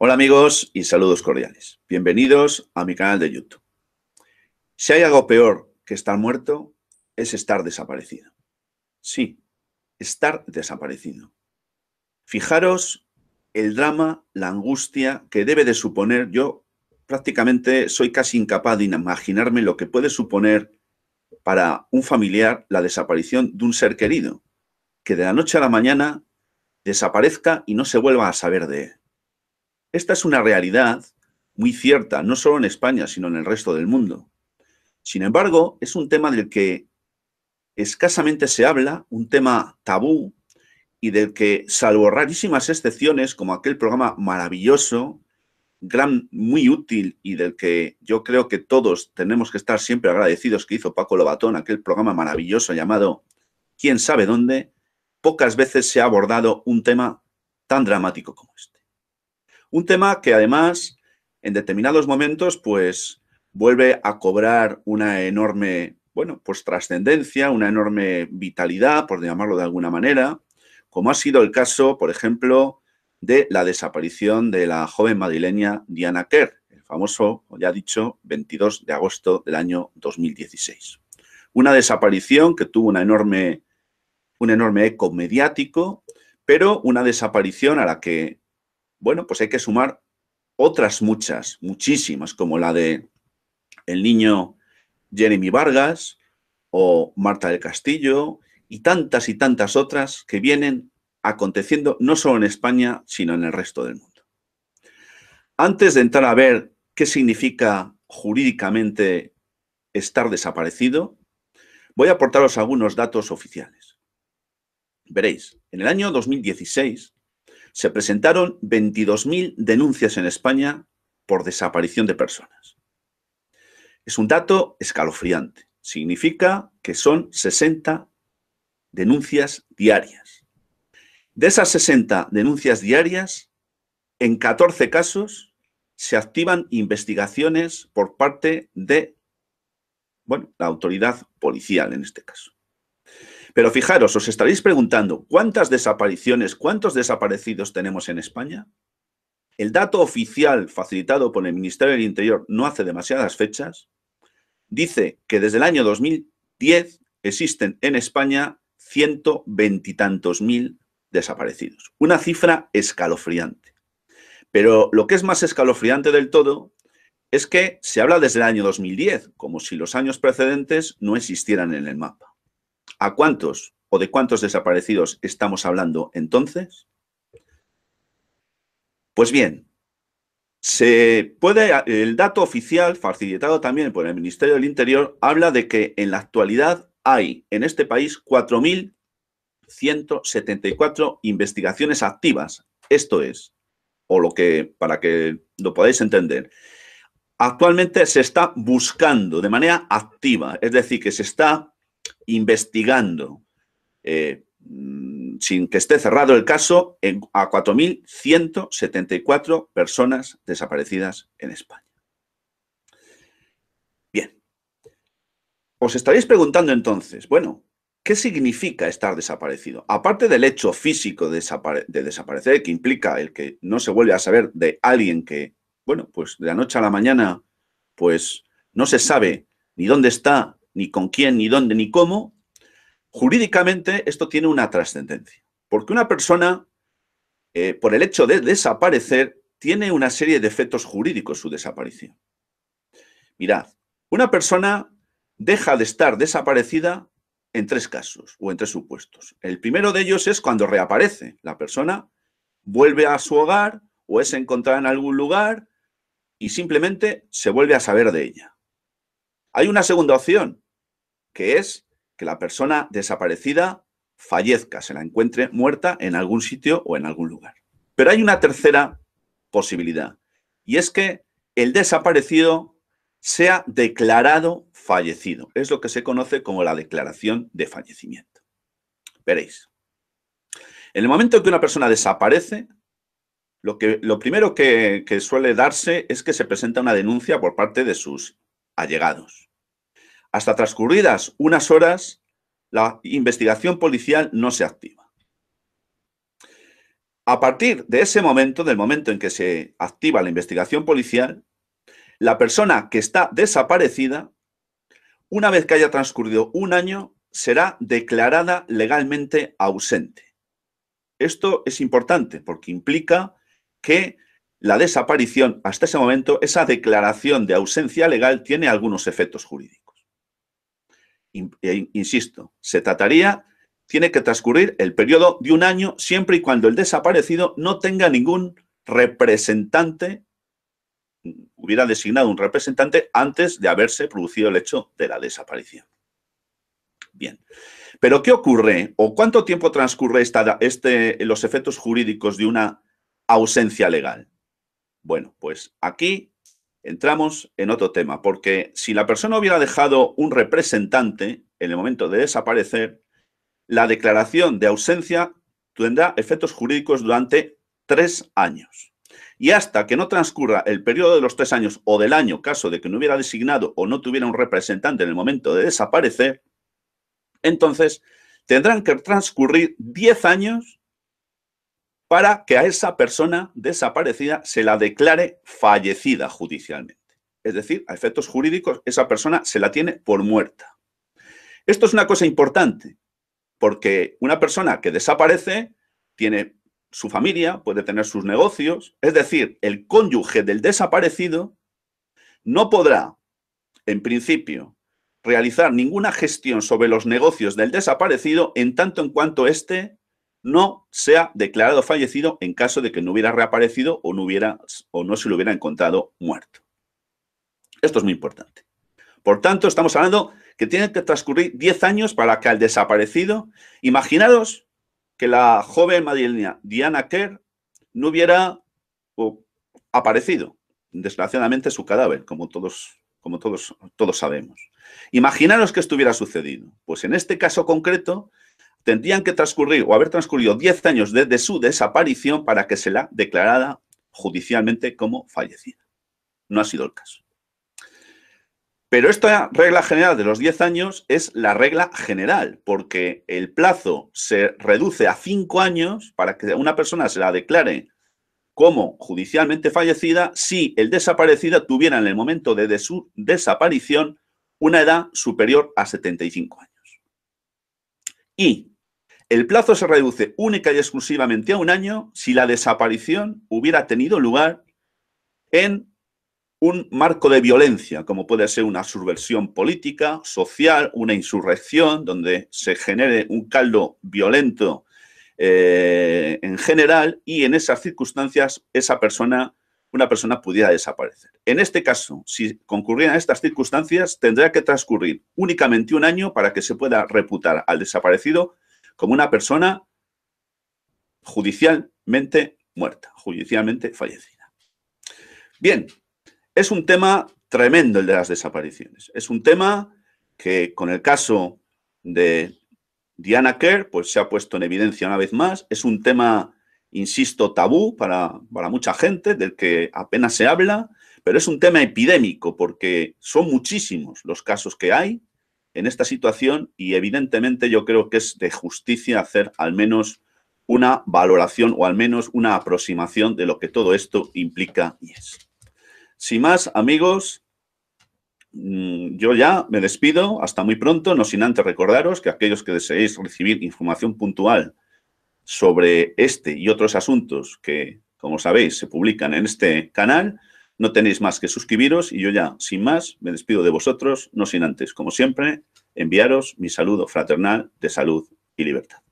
Hola amigos y saludos cordiales. Bienvenidos a mi canal de YouTube. Si hay algo peor que estar muerto, es estar desaparecido. Sí, estar desaparecido. Fijaros el drama, la angustia que debe de suponer, yo prácticamente soy casi incapaz de imaginarme lo que puede suponer para un familiar la desaparición de un ser querido, que de la noche a la mañana desaparezca y no se vuelva a saber de él. Esta es una realidad muy cierta, no solo en España, sino en el resto del mundo. Sin embargo, es un tema del que escasamente se habla, un tema tabú y del que, salvo rarísimas excepciones, como aquel programa maravilloso, muy útil y del que yo creo que todos tenemos que estar siempre agradecidos que hizo Paco Lobatón, aquel programa maravilloso llamado Quién sabe dónde, pocas veces se ha abordado un tema tan dramático como este. Un tema que además en determinados momentos pues vuelve a cobrar una enorme, bueno, pues trascendencia, una enorme vitalidad, por llamarlo de alguna manera, como ha sido el caso, por ejemplo, de la desaparición de la joven madrileña Diana Kerr, el famoso, ya dicho, 22 de agosto del año 2016. Una desaparición que tuvo una enorme, un enorme eco mediático, pero una desaparición a la que bueno, pues hay que sumar otras muchas, muchísimas, como la de el niño Jeremy Vargas o Marta del Castillo y tantas y tantas otras que vienen aconteciendo no solo en España, sino en el resto del mundo. Antes de entrar a ver qué significa jurídicamente estar desaparecido, voy a aportaros algunos datos oficiales. Veréis, en el año 2016 se presentaron 22.000 denuncias en España por desaparición de personas. Es un dato escalofriante. Significa que son 60 denuncias diarias. De esas 60 denuncias diarias, en 14 casos se activan investigaciones por parte de la autoridad policial en este caso. Pero fijaros, os estaréis preguntando, ¿cuántas desapariciones, cuántos desaparecidos tenemos en España? El dato oficial facilitado por el Ministerio del Interior no hace demasiadas fechas, dice que desde el año 2010 existen en España ciento veintitantos mil desaparecidos. Una cifra escalofriante. Pero lo que es más escalofriante del todo es que se habla desde el año 2010, como si los años precedentes no existieran en el mapa. ¿A cuántos o de cuántos desaparecidos estamos hablando entonces? Pues bien, se puede, el dato oficial, facilitado también por el Ministerio del Interior, habla de que en la actualidad hay en este país 4.174 investigaciones activas. Esto es, o lo que, para que lo podáis entender, actualmente se está buscando de manera activa, es decir, que se está investigando, eh, mm, sin que esté cerrado el caso, a 4.174 personas desaparecidas en España. Bien. Os estaréis preguntando entonces, bueno, ¿qué significa estar desaparecido? Aparte del hecho físico de, de desaparecer, que implica el que no se vuelve a saber de alguien que, bueno, pues de la noche a la mañana, pues no se sabe ni dónde está, ni con quién, ni dónde, ni cómo, jurídicamente esto tiene una trascendencia. Porque una persona, eh, por el hecho de desaparecer, tiene una serie de efectos jurídicos su desaparición. Mirad, una persona deja de estar desaparecida en tres casos o en tres supuestos. El primero de ellos es cuando reaparece. La persona vuelve a su hogar o es encontrada en algún lugar y simplemente se vuelve a saber de ella. Hay una segunda opción, que es que la persona desaparecida fallezca, se la encuentre muerta en algún sitio o en algún lugar. Pero hay una tercera posibilidad, y es que el desaparecido sea declarado fallecido. Es lo que se conoce como la declaración de fallecimiento. Veréis. En el momento en que una persona desaparece, lo, que, lo primero que suele darse es que se presenta una denuncia por parte de sus allegados. Hasta transcurridas unas horas, la investigación policial no se activa. A partir de ese momento, del momento en que se activa la investigación policial, la persona que está desaparecida, una vez que haya transcurrido un año, será declarada legalmente ausente. Esto es importante porque implica que la desaparición hasta ese momento, esa declaración de ausencia legal, tiene algunos efectos jurídicos. Eh, insisto, se trataría, tiene que transcurrir el periodo de un año siempre y cuando el desaparecido no tenga ningún representante, hubiera designado un representante antes de haberse producido el hecho de la desaparición. Bien. Pero ¿qué ocurre o cuánto tiempo transcurre esta, este, los efectos jurídicos de una ausencia legal? Bueno, pues aquí entramos en otro tema, porque si la persona hubiera dejado un representante en el momento de desaparecer, la declaración de ausencia tendrá efectos jurídicos durante tres años. Y hasta que no transcurra el periodo de los tres años o del año, caso de que no hubiera designado o no tuviera un representante en el momento de desaparecer, entonces tendrán que transcurrir diez años para que a esa persona desaparecida se la declare fallecida judicialmente. Es decir, a efectos jurídicos, esa persona se la tiene por muerta. Esto es una cosa importante, porque una persona que desaparece tiene su familia, puede tener sus negocios, es decir, el cónyuge del desaparecido no podrá, en principio, realizar ninguna gestión sobre los negocios del desaparecido en tanto en cuanto éste no sea declarado fallecido en caso de que no hubiera reaparecido o no, hubiera, o no se lo hubiera encontrado muerto. Esto es muy importante. Por tanto, estamos hablando que tienen que transcurrir 10 años para que al desaparecido, imaginaros que la joven madrileña Diana Kerr no hubiera aparecido, desgraciadamente, su cadáver, como todos como todos, todos sabemos. Imaginaros que esto hubiera sucedido. Pues en este caso concreto, tendrían que transcurrir o haber transcurrido 10 años desde su desaparición para que se la declarara judicialmente como fallecida. No ha sido el caso. Pero esta regla general de los 10 años es la regla general, porque el plazo se reduce a 5 años para que una persona se la declare como judicialmente fallecida si el desaparecido tuviera en el momento de, su desaparición una edad superior a 75 años. Y el plazo se reduce única y exclusivamente a un año si la desaparición hubiera tenido lugar en un marco de violencia, como puede ser una subversión política, social, una insurrección, donde se genere un caldo violento eh, en general y en esas circunstancias esa persona una persona pudiera desaparecer. En este caso, si concurrieran estas circunstancias, tendría que transcurrir únicamente un año para que se pueda reputar al desaparecido como una persona judicialmente muerta, judicialmente fallecida. Bien, es un tema tremendo el de las desapariciones. Es un tema que con el caso de Diana Kerr pues, se ha puesto en evidencia una vez más. Es un tema insisto, tabú para, mucha gente, del que apenas se habla, pero es un tema epidémico porque son muchísimos los casos que hay en esta situación y evidentemente yo creo que es de justicia hacer al menos una valoración o al menos una aproximación de lo que todo esto implica y es. Sin más, amigos, mm, yo ya me despido, hasta muy pronto, no sin antes recordaros que aquellos que deseéis recibir información puntual sobre este y otros asuntos que, como sabéis, se publican en este canal. No tenéis más que suscribiros y yo ya, sin más, me despido de vosotros, no sin antes, como siempre, enviaros mi saludo fraternal de salud y libertad.